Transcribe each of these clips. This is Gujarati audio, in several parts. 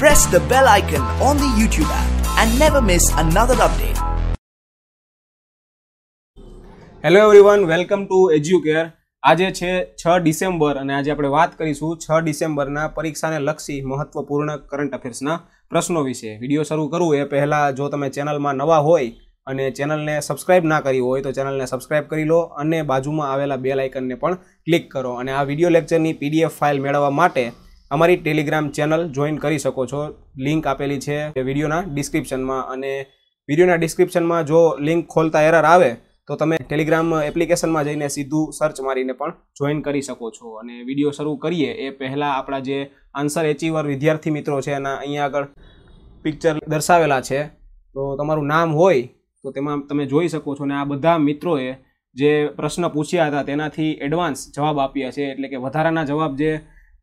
press the bell icon on the YouTube app and never miss another update. Hello everyone welcome to Educare આજે છે છ ડિસેમ્બર અને આજે આપણે વાત કરીશું છ ડિસેમ્બરના પરીક્ષાને લક્ષી મહત્વપૂર્ણ કરંટ અફેર્સના પ્રશ્નો વિશે વિડીયો શરૂ કરવું એ પહેલાં જો તમે ચેનલમાં નવા હોય અને ચેનલને સબસ્ક્રાઇબ ના કરી હોય તો ચેનલને સબસ્ક્રાઇબ કરી લો અને બાજુમાં આવેલા બેલ આઇકનને પણ ક્લિક કરો અને આ વિડીયો લેક્ચરની પીડીએફ ફાઇલ મેળવવા માટે અમારી ટેલિગ્રામ ચેનલ જોઈન કરી શકો છો લિંક આપેલી છે વિડીયોના ડિસ્ક્રિપ્શનમાં અને વિડીયોના ડિસ્ક્રિપ્શનમાં જો લિંક ખોલતા એરર આવે તો તમે ટેલિગ્રામ એપ્લિકેશનમાં જઈને સીધું સર્ચ મારીને પણ જોઈન કરી શકો છો અને વિડીયો શરૂ કરીએ એ પહેલાં આપણા જે આન્સર એચીવર વિદ્યાર્થી મિત્રો છે એના અહીંયા આગળ પિક્ચર દર્શાવેલા છે તો તમારું નામ હોય તો તેમાં તમે જોઈ શકો છો અને આ બધા મિત્રોએ જે પ્રશ્ન પૂછ્યા હતા તેનાથી એડવાન્સ જવાબ આપ્યા છે એટલે કે વધારાના જવાબ જે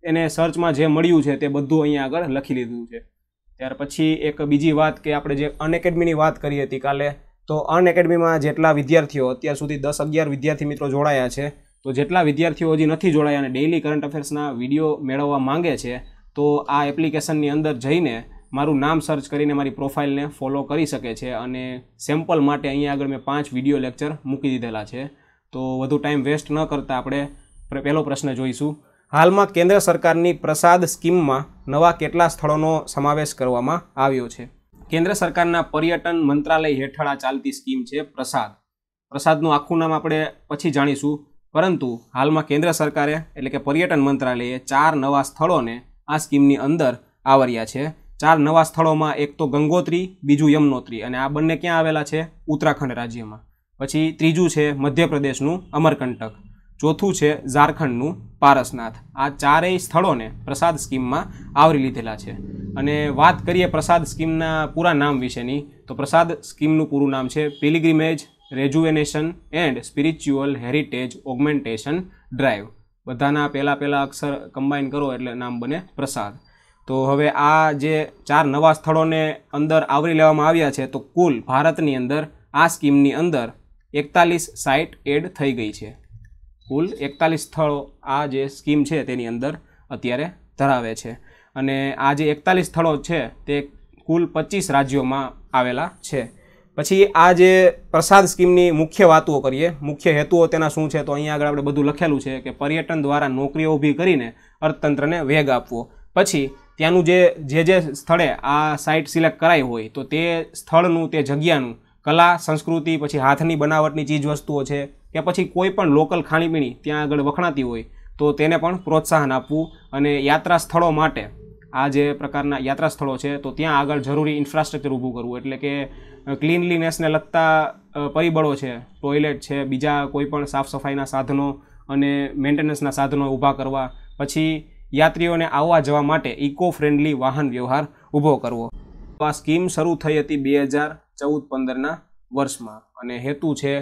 એને સર્ચમાં જે મળ્યું છે તે બધું અહીંયા આગળ લખી લીધું છે ત્યાર પછી એક બીજી વાત કે આપણે જે અનએકેડમીની વાત કરી હતી કાલે તો અનએકેડમીમાં જેટલા વિદ્યાર્થીઓ અત્યાર સુધી દસ અગિયાર વિદ્યાર્થી મિત્રો જોડાયા છે તો જેટલા વિદ્યાર્થીઓ હજી નથી જોડાયા અને ડેઇલી કરંટ અફેર્સના વિડીયો મેળવવા માંગે છે તો આ એપ્લિકેશનની અંદર જઈને મારું નામ સર્ચ કરીને મારી પ્રોફાઇલને ફોલો કરી શકે છે અને સેમ્પલ માટે અહીંયા આગળ મેં પાંચ વિડીયો લેક્ચર મૂકી દીધેલા છે તો વધુ ટાઈમ વેસ્ટ ન કરતાં આપણે પહેલો પ્રશ્ન જોઈશું હાલમાં કેન્દ્ર સરકારની પ્રસાદ સ્કીમમાં નવા કેટલા સ્થળોનો સમાવેશ કરવામાં આવ્યો છે કેન્દ્ર સરકારના પર્યટન મંત્રાલય હેઠળ આ ચાલતી સ્કીમ છે પ્રસાદ પ્રસાદનું આખું નામ આપણે પછી જાણીશું પરંતુ હાલમાં કેન્દ્ર સરકારે એટલે કે પર્યટન મંત્રાલયે ચાર નવા સ્થળોને આ સ્કીમની અંદર આવર્યા છે ચાર નવા સ્થળોમાં એક તો ગંગોત્રી બીજું યમનોત્રી અને આ બંને ક્યાં આવેલા છે ઉત્તરાખંડ રાજ્યમાં પછી ત્રીજું છે મધ્યપ્રદેશનું અમરકંટક ચોથું છે ઝારખંડનું પારસનાથ આ ચારેય સ્થળોને પ્રસાદ સ્કીમમાં આવરી લીધેલા છે અને વાત કરીએ પ્રસાદ સ્કીમના પૂરા નામ વિશેની તો પ્રસાદ સ્કીમનું પૂરું નામ છે pilgrimage rejuvenation and spiritual heritage augmentation drive બધાના પહેલાં પહેલાં અક્ષર કમ્બાઈન કરો એટલે નામ બને પ્રસાદ તો હવે આ જે ચાર નવા સ્થળોને અંદર આવરી લેવામાં આવ્યા છે તો કુલ ભારતની અંદર આ સ્કીમની અંદર એકતાલીસ સાઇટ એડ થઈ ગઈ છે કુલ એકતાલીસ સ્થળો આ જે સ્કીમ છે તેની અંદર અત્યારે ધરાવે છે અને આ જે એકતાલીસ સ્થળો છે તે કુલ પચીસ રાજ્યોમાં આવેલા છે પછી આ જે પ્રસાદ સ્કીમની મુખ્ય વાતો કરીએ મુખ્ય હેતુઓ તેના શું છે તો અહીંયા આગળ આપણે બધું લખેલું છે કે પર્યટન દ્વારા નોકરીઓ ઊભી કરીને અર્થતંત્રને વેગ આપવો પછી ત્યાંનું જે જે જે સ્થળે આ સાઇટ સિલેક્ટ કરાઈ હોય તો તે સ્થળનું તે જગ્યાનું કલા સંસ્કૃતિ પછી હાથની બનાવટની ચીજવસ્તુઓ છે કે પછી કોઈ પણ લોકલ ખાણીપીણી ત્યાં આગળ વખણાતી હોય તો તેને પણ પ્રોત્સાહન આપવું અને યાત્રા સ્થળો માટે આ જે પ્રકારના યાત્રા સ્થળો છે તો ત્યાં આગળ જરૂરી ઇન્ફ્રાસ્ટ્રક્ચર ઊભું કરવું એટલે કે ક્લીનલીનેસને લગતા પરિબળો છે ટોયલેટ છે બીજા કોઈપણ સાફ સફાઈના સાધનો અને મેન્ટેનન્સના સાધનો ઊભા કરવા પછી યાત્રીઓને આવવા જવા માટે ઇકો ફ્રેન્ડલી વાહન વ્યવહાર ઊભો કરવો આ સ્કીમ શરૂ થઈ હતી બે હજાર ચૌદ પંદરના વર્ષમાં અને હેતુ છે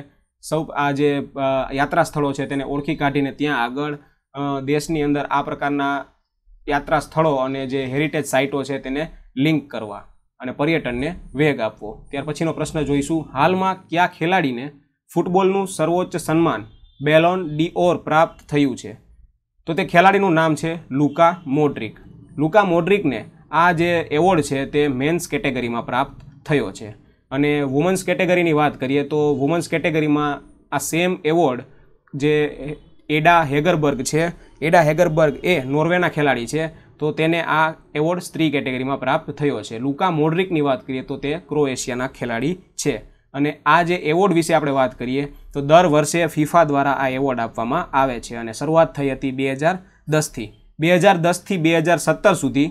સૌ આ જે યાત્રા સ્થળો છે તેને ઓળખી કાઢીને ત્યાં આગળ દેશની અંદર આ પ્રકારના યાત્રા સ્થળો અને જે હેરિટેજ સાઇટો છે તેને લિંક કરવા અને પર્યટનને વેગ આપવો ત્યાર પછીનો પ્રશ્ન જોઈશું હાલમાં કયા ખેલાડીને ફૂટબોલનું સર્વોચ્ચ સન્માન બેલોન ડી ઓર પ્રાપ્ત થયું છે તો તે ખેલાડીનું નામ છે લુકા મોડ્રિક લુકા મોડ્રિકને આ જે એવોર્ડ છે તે મેન્સ કેટેગરીમાં પ્રાપ્ત થયો છે અને વુમન્સ કેટેગરીની વાત કરીએ તો વુમન્સ કેટેગરીમાં આ સેમ એવોર્ડ જે એડા હેગરબર્ગ છે એડા હેગરબર્ગ એ નોર્વેના ખેલાડી છે તો તેને આ એવોર્ડ સ્ત્રી કેટેગરીમાં પ્રાપ્ત થયો છે લુકા મોડ્રિકની વાત કરીએ તો તે ક્રોએશિયાના ખેલાડી છે અને આ જે એવોર્ડ વિશે આપણે વાત કરીએ તો દર વર્ષે ફિફા દ્વારા આ એવોર્ડ આપવામાં આવે છે અને શરૂઆત થઈ હતી બે હજાર દસથી બે હજાર દસથી બે હજાર સત્તર સુધી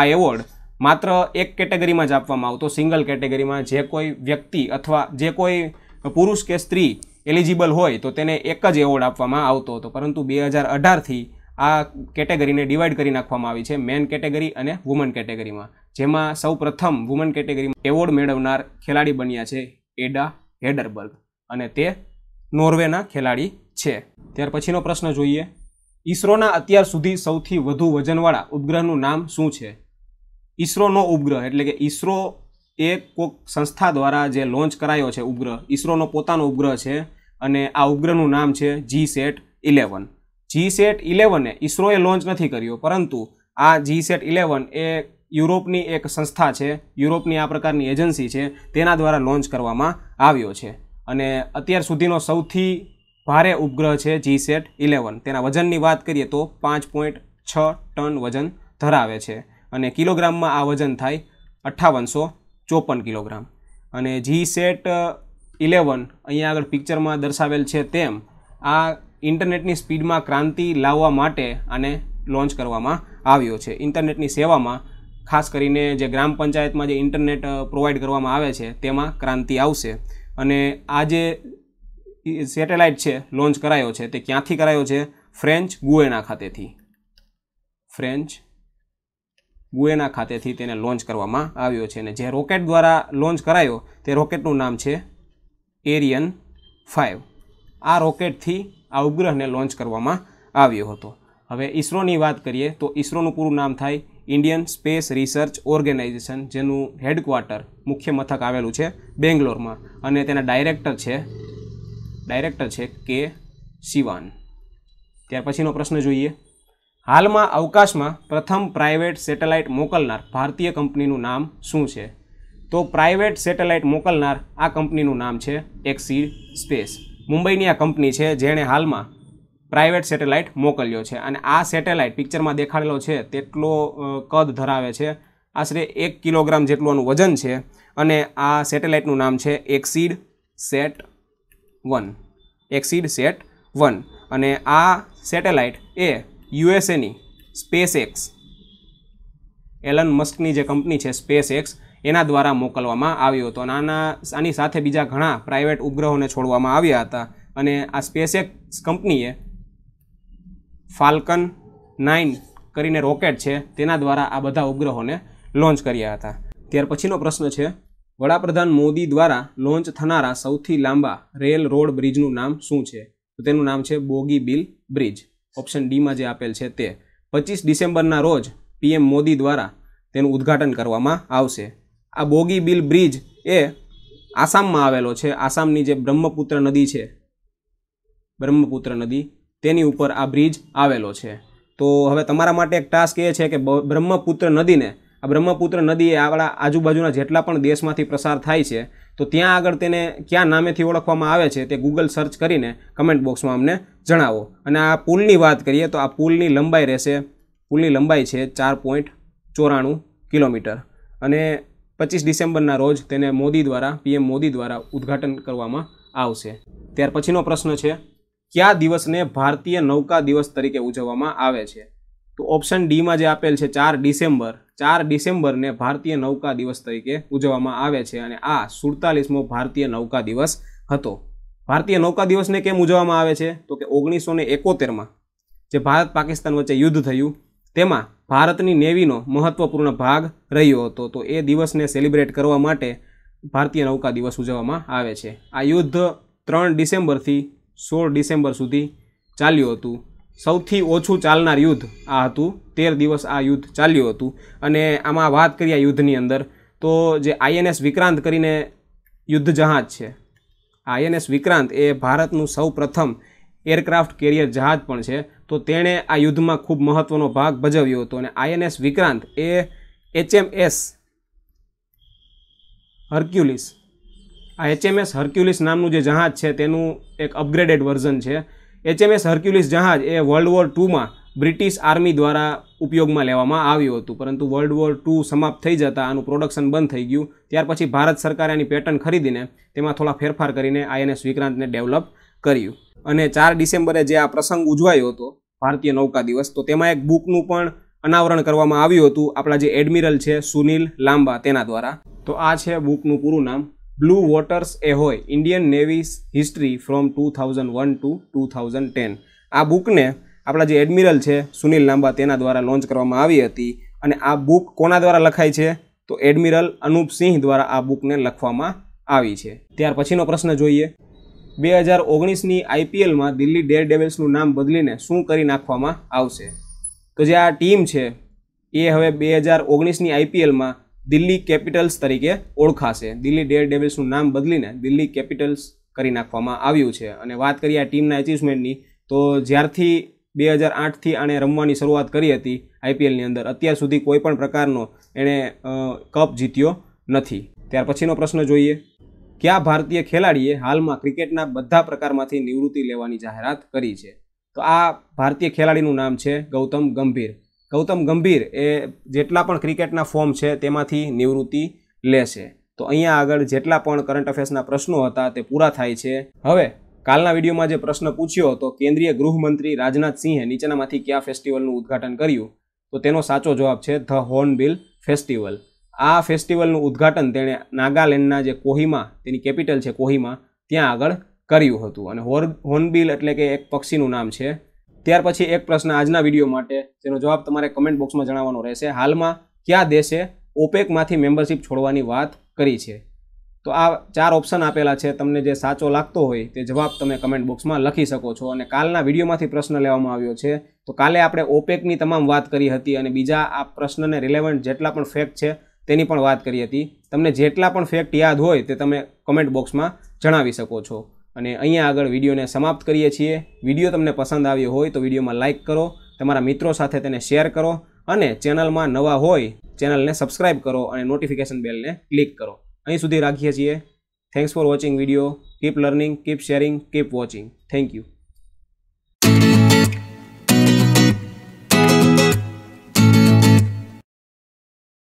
આ એવોર્ડ માત્ર એક કેટેગરીમાં જ આપવામાં આવતો સિંગલ કેટેગરીમાં જે કોઈ વ્યક્તિ અથવા જે કોઈ પુરુષ કે સ્ત્રી એલિજિબલ હોય તો તેને એક જ એવોર્ડ આપવામાં આવતો હતો પરંતુ બે હજાર અઢારથી આ કેટેગરીને ડિવાઈડ કરી નાખવામાં આવી છે મેન કેટેગરી અને વુમન કેટેગરીમાં જેમાં સૌ પ્રથમ વુમન કેટેગરીમાં એવોર્ડ મેળવનાર ખેલાડી બન્યા છે એડા હેડરબર્ગ અને તે નોર્વેના ખેલાડી છે ત્યાર પછીનો પ્રશ્ન જોઈએ ઈસરોના અત્યાર સુધી સૌથી વધુ વજનવાળા ઉપગ્રહનું નામ શું છે ઈસરોનો ઉપગ્રહ એટલે કે ઈસરો એ કોઈક સંસ્થા દ્વારા જે લોન્ચ કરાયો છે ઉપગ્રહ ઈસરોનો પોતાનો ઉપગ્રહ છે અને આ ઉપગ્રહનું નામ છે G sat eleven G sat ઇલેવને ઈસરોએ લોન્ચ નથી કર્યો પરંતુ આ જી સેટ ઇલેવન એ યુરોપની એક સંસ્થા છે યુરોપની આ પ્રકારની એજન્સી છે તેના દ્વારા લોન્ચ કરવામાં આવ્યો છે અને અત્યાર સુધીનો સૌથી ભારે ઉપગ્રહ છે જી સેટ ઇલેવન તેના વજનની વાત કરીએ તો પાંચ પોઈન્ટ છ ટન વજન ધરાવે છે અને કિલોગ્રામમાં આ વજન થાય અઠ્ઠાવનસો ચોપન કિલોગ્રામ અને જી સેટ ઇલેવન અહીંયા આગળ પિક્ચરમાં દર્શાવેલ છે તેમ આ ઇન્ટરનેટની સ્પીડમાં ક્રાંતિ લાવવા માટે આને લોન્ચ કરવામાં આવ્યો છે ઇન્ટરનેટની સેવામાં ખાસ કરીને જે ગ્રામ પંચાયતમાં જે ઇન્ટરનેટ પ્રોવાઈડ કરવામાં આવે છે તેમાં ક્રાંતિ આવશે અને આ જે સેટેલાઇટ છે લોન્ચ કરાયો છે તે ક્યાંથી કરાયો છે ફ્રેન્ચ ગુએના ખાતેથી ફ્રેન્ચ ગુએના ખાતેથી તેને લોન્ચ કરવામાં આવ્યો છે અને જે રોકેટ દ્વારા લોન્ચ કરાયો તે રોકેટનું નામ છે એરિયન ફાઇવ આ રોકેટથી આ ઉપગ્રહને લોન્ચ કરવામાં આવ્યો હતો હવે ઇસરોની વાત કરીએ તો ઇસરોનું પૂરું નામ થાય ઇન્ડિયન સ્પેસ રિસર્ચ ઓર્ગેનાઇઝેશન જેનું હેડક્વાર્ટર મુખ્ય મથક આવેલું છે બેંગ્લોરમાં અને તેના ડાયરેક્ટર છે ડાયરેક્ટર છે કે શિવાન ત્યાર પછીનો પ્રશ્ન જોઈએ હાલમાં અવકાશમાં પ્રથમ પ્રાઇવેટ સેટેલાઇટ મોકલનાર ભારતીય કંપનીનું નામ શું છે તો પ્રાઇવેટ સેટેલાઇટ મોકલનાર આ કંપનીનું નામ છે એક્સીડ સ્પેસ મુંબઈની આ કંપની છે જેણે હાલમાં પ્રાઇવેટ સેટેલાઇટ મોકલ્યો છે અને આ સેટેલાઇટ પિક્ચરમાં દેખાડેલો છે તેટલો કદ ધરાવે છે આશરે એક કિલોગ્રામ જેટલું આનું વજન છે અને આ સેટેલાઇટનું નામ છે exceed sat one exceed sat one અને આ સેટેલાઇટ એ યુએસએની સ્પેસ એક્સ એલન મસ્કની જે કંપની છે સ્પેસ એક્સ એના દ્વારા મોકલવામાં આવ્યો હતો અને આના આની સાથે બીજા ઘણા પ્રાઇવેટ ઉપગ્રહોને છોડવામાં આવ્યા હતા અને આ સ્પેસ એક્સ કંપનીએ ફાલ્કન નાઇન કરીને રોકેટ છે તેના દ્વારા આ બધા ઉપગ્રહોને લોન્ચ કર્યા હતા ત્યાર પછીનો પ્રશ્ન છે વડાપ્રધાન મોદી દ્વારા લોન્ચ થનારા સૌથી લાંબા રેલ રોડ બ્રિજનું નામ શું છે તો તેનું નામ છે બોગી બિલ બ્રિજ ઓપ્શન ડીમાં જે આપેલ છે તે પચીસ ડિસેમ્બરના રોજ પીએમ મોદી દ્વારા તેનું ઉદ્ઘાટન કરવામાં આવશે આ બોગી બિલ બ્રિજ એ આસામમાં આવેલો છે આસામની જે બ્રહ્મપુત્ર નદી છે બ્રહ્મપુત્ર નદી તેની ઉપર આ બ્રિજ આવેલો છે તો હવે તમારા માટે એક ટાસ્ક એ છે કે બ્રહ્મપુત્ર નદીને આ બ્રહ્મપુત્ર નદી આગળ આજુબાજુના જેટલા પણ દેશમાંથી પ્રસાર થાય છે તો ત્યાં આગળ તેને ક્યાં નામેથી ઓળખવામાં આવે છે તે ગૂગલ સર્ચ કરીને કમેન્ટ બોક્સમાં અમને જણાવો અને આ પુલની વાત કરીએ તો આ પુલની લંબાઈ રહેશે પુલની લંબાઈ છે ચાર પોઈન્ટ ચોરાણું કિલોમીટર અને પચીસ ડિસેમ્બરના રોજ તેને મોદી દ્વારા પીએમ મોદી દ્વારા ઉદ્ઘાટન કરવામાં આવશે ત્યાર પછીનો પ્રશ્ન છે કયા દિવસને ભારતીય નૌકા દિવસ તરીકે ઉજવવામાં આવે છે તો ઓપ્શન ડીમાં જે આપેલ છે ચાર ડિસેમ્બર ચાર ડિસેમ્બરને ભારતીય નૌકા દિવસ તરીકે ઉજવવામાં આવે છે અને આ સુડતાલીસમો ભારતીય નૌકા દિવસ હતો ભારતીય નૌકા દિવસને કેમ ઉજવવામાં આવે છે તો કે ઓગણીસો ને એકોતેરમાં જે ભારત પાકિસ્તાન વચ્ચે યુદ્ધ થયું તેમાં ભારતની નેવીનો મહત્વપૂર્ણ ભાગ રહ્યો હતો તો એ દિવસને સેલિબ્રેટ કરવા માટે ભારતીય નૌકા દિવસ ઉજવવામાં આવે છે આ યુદ્ધ ત્રણ ડિસેમ્બરથી સોળ ડિસેમ્બર સુધી ચાલ્યું હતું સૌથી ઓછું ચાલનાર યુદ્ધ આ હતું તેર દિવસ આ યુદ્ધ ચાલ્યું હતું અને આમાં વાત કરીએ યુદ્ધની અંદર તો જે આઈએનએસ વિક્રાંત કરીને યુદ્ધ જહાજ છે આઈએનએસ વિક્રાંત એ ભારતનું સૌ પ્રથમ એરક્રાફ્ટ કેરિયર જહાજ પણ છે તો તેણે આ યુદ્ધમાં ખૂબ મહત્ત્વનો ભાગ ભજવ્યો હતો અને આઈએનએસ વિક્રાંત એ એચએમએસ હર્ક્યુલિસ આ એચએમએસ હર્ક્યુલિસ નામનું જે જહાજ છે તેનું એક અપગ્રેડેડ વર્ઝન છે એચએમએસ હર્ક્યુલિસ જહાજ એ વર્લ્ડ વોર ટુમાં બ્રિટિશ આર્મી દ્વારા ઉપયોગમાં લેવામાં આવ્યું હતું પરંતુ વર્લ્ડ વોર ટુ સમાપ્ત થઈ જતાં આનું પ્રોડક્શન બંધ થઈ ગયું ત્યાર પછી ભારત સરકારે આની પેટર્ન ખરીદીને તેમાં થોડા ફેરફાર કરીને આઈએનએસ વિક્રાંતને ડેવલપ કર્યું અને ચાર ડિસેમ્બરે જે આ પ્રસંગ ઉજવાયો હતો ભારતીય નૌકા દિવસ તો તેમાં એક બુકનું પણ અનાવરણ કરવામાં આવ્યું હતું આપણા જે એડમિરલ છે સુનિલ લાંબા તેના દ્વારા તો આ છે બુકનું પૂરું નામ blue waters ahoy Indian navy's history from two thousand one to two thousand ten આ બુકને આપણા જે એડમિરલ છે સુનિલ લાંબા તેના દ્વારા લોન્ચ કરવામાં આવી હતી અને આ બુક કોના દ્વારા લખાય છે તો એડમિરલ અનુપસિંહ દ્વારા આ બુકને લખવામાં આવી છે ત્યાર પછીનો પ્રશ્ન જોઈએ બે હજાર ઓગણીસની આઈપીએલમાં દિલ્હી ડેર ડેવિલ્સનું નામ બદલીને શું કરી નાખવામાં આવશે તો જે આ ટીમ છે એ હવે બે હજાર ઓગણીસની આઈપીએલમાં દિલ્હી કેપિટલ્સ તરીકે ઓળખાશે દિલ્હી ડેર ડેવિલ્સનું નામ બદલીને દિલ્હી કેપિટલ્સ કરી નાખવામાં આવ્યું છે અને વાત કરીએ આ ટીમના એચિવમેન્ટની તો જ્યારથી બે હજાર આઠથી આણે રમવાની શરૂઆત કરી હતી આઈપીએલની અંદર અત્યાર સુધી કોઈ પણ પ્રકારનો એણે કપ જીત્યો નથી ત્યાર પછીનો પ્રશ્ન જોઈએ કયા ભારતીય ખેલાડીએ હાલમાં ક્રિકેટના બધા પ્રકારમાંથી નિવૃત્તિ લેવાની જાહેરાત કરી છે તો આ ભારતીય ખેલાડીનું નામ છે ગૌતમ ગંભીર ગૌતમ ગંભીર એ જેટલા પણ ક્રિકેટના ફોર્મ છે તેમાંથી નિવૃત્તિ લેશે તો અહીંયા આગળ જેટલા પણ કરંટ અફેર્સના પ્રશ્નો હતા તે પૂરા થાય છે હવે કાલના વિડીયોમાં જે પ્રશ્ન પૂછ્યો હતો કેન્દ્રીય ગૃહમંત્રી રાજનાથસિંહે નીચેનામાંથી કયા ફેસ્ટિવલનું ઉદઘાટન કર્યું તો તેનો સાચો જવાબ છે ધ હોર્નબિલ ફેસ્ટિવલ આ ફેસ્ટિવલનું ઉદ્ઘાટન તેણે નાગાલેન્ડના જે કોહિમા તેની કેપિટલ છે કોહિમા ત્યાં આગળ કર્યું હતું અને હોર્ન હોર્નબિલ એટલે કે એક પક્ષીનું નામ છે ત્યાર પછી એક પ્રશ્ન આજના વિડીયો માટે જેનો જવાબ તમારે કમેન્ટ બોક્સમાં જણાવવાનો રહેશે હાલમાં કયા દેશે ઓપેકમાંથી મેમ્બરશિપ છોડવાની વાત કરી છે તો આ ચાર ઓપ્શન આપેલા છે તમને જે સાચો લાગતો હોય તે જવાબ તમે કમેન્ટ બોક્સમાં લખી શકો છો અને કાલના વિડીયોમાંથી પ્રશ્ન લેવામાં આવ્યો છે તો કાલે આપણે ઓપેકની તમામ વાત કરી હતી અને બીજા આ પ્રશ્નને રિલેવન્ટ જેટલા પણ ફેક્ટ છે તેની પણ વાત કરી હતી તમને જેટલા પણ ફેક્ટ યાદ હોય તે તમે કમેન્ટ બોક્સમાં જણાવી શકો છો અને અહીંયા આગળ વિડીયોને સમાપ્ત કરીએ છીએ વિડીયો તમને પસંદ આવ્યો હોય તો વિડીયોમાં લાઇક કરો તમારા મિત્રો સાથે તેને શેર કરો અને ચેનલમાં નવા હોય ચેનલને સબસ્ક્રાઇબ કરો અને નોટિફિકેશન બેલને ક્લિક કરો અહીં સુધી રાખીએ છીએ thanks for watching video keep learning keep sharing keep watching thank you